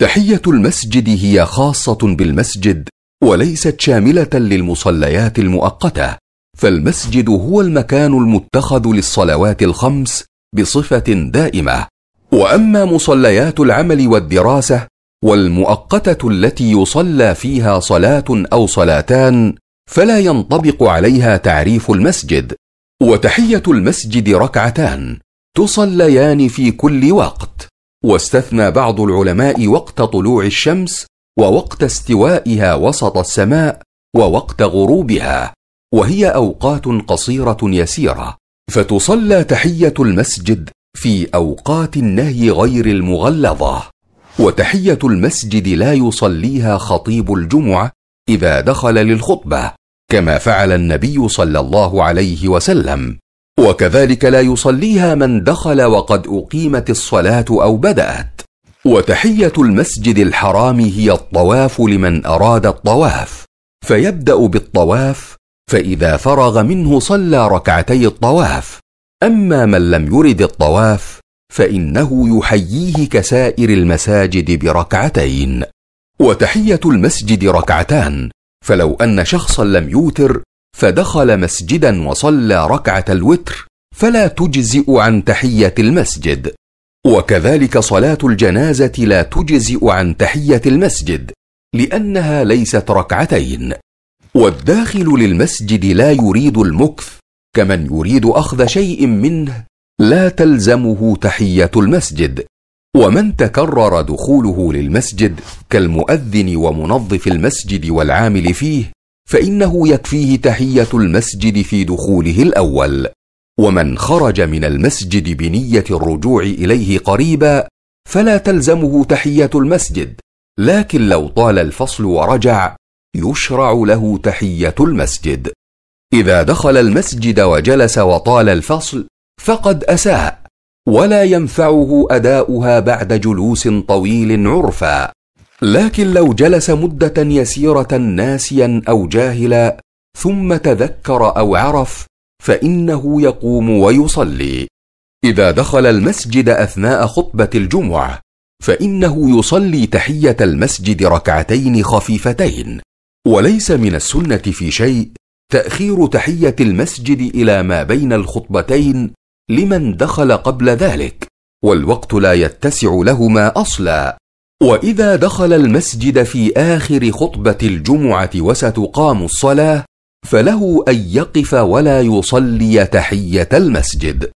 تحيه المسجد هي خاصه بالمسجد وليست شامله للمصليات المؤقته فالمسجد هو المكان المتخذ للصلوات الخمس بصفه دائمه واما مصليات العمل والدراسه والمؤقته التي يصلى فيها صلاه او صلاتان فلا ينطبق عليها تعريف المسجد وتحيه المسجد ركعتان تصليان في كل وقت واستثنى بعض العلماء وقت طلوع الشمس ووقت استوائها وسط السماء ووقت غروبها وهي اوقات قصيره يسيره فتصلى تحيه المسجد في اوقات النهي غير المغلظه وتحيه المسجد لا يصليها خطيب الجمعه اذا دخل للخطبه كما فعل النبي صلى الله عليه وسلم وكذلك لا يصليها من دخل وقد اقيمت الصلاه او بدات وتحيه المسجد الحرام هي الطواف لمن اراد الطواف فيبدا بالطواف فاذا فرغ منه صلى ركعتي الطواف اما من لم يرد الطواف فانه يحييه كسائر المساجد بركعتين وتحيه المسجد ركعتان فلو ان شخصا لم يوتر فدخل مسجدا وصلى ركعه الوتر فلا تجزئ عن تحيه المسجد وكذلك صلاه الجنازه لا تجزئ عن تحيه المسجد لانها ليست ركعتين والداخل للمسجد لا يريد المكث كمن يريد اخذ شيء منه لا تلزمه تحيه المسجد ومن تكرر دخوله للمسجد كالمؤذن ومنظف المسجد والعامل فيه فانه يكفيه تحيه المسجد في دخوله الاول ومن خرج من المسجد بنيه الرجوع اليه قريبا فلا تلزمه تحيه المسجد لكن لو طال الفصل ورجع يشرع له تحيه المسجد اذا دخل المسجد وجلس وطال الفصل فقد اساء ولا ينفعه اداؤها بعد جلوس طويل عرفا لكن لو جلس مده يسيره ناسيا او جاهلا ثم تذكر او عرف فانه يقوم ويصلي اذا دخل المسجد اثناء خطبه الجمعه فانه يصلي تحيه المسجد ركعتين خفيفتين وليس من السنه في شيء تاخير تحيه المسجد الى ما بين الخطبتين لمن دخل قبل ذلك والوقت لا يتسع لهما اصلا واذا دخل المسجد في اخر خطبه الجمعه وستقام الصلاه فله ان يقف ولا يصلي تحيه المسجد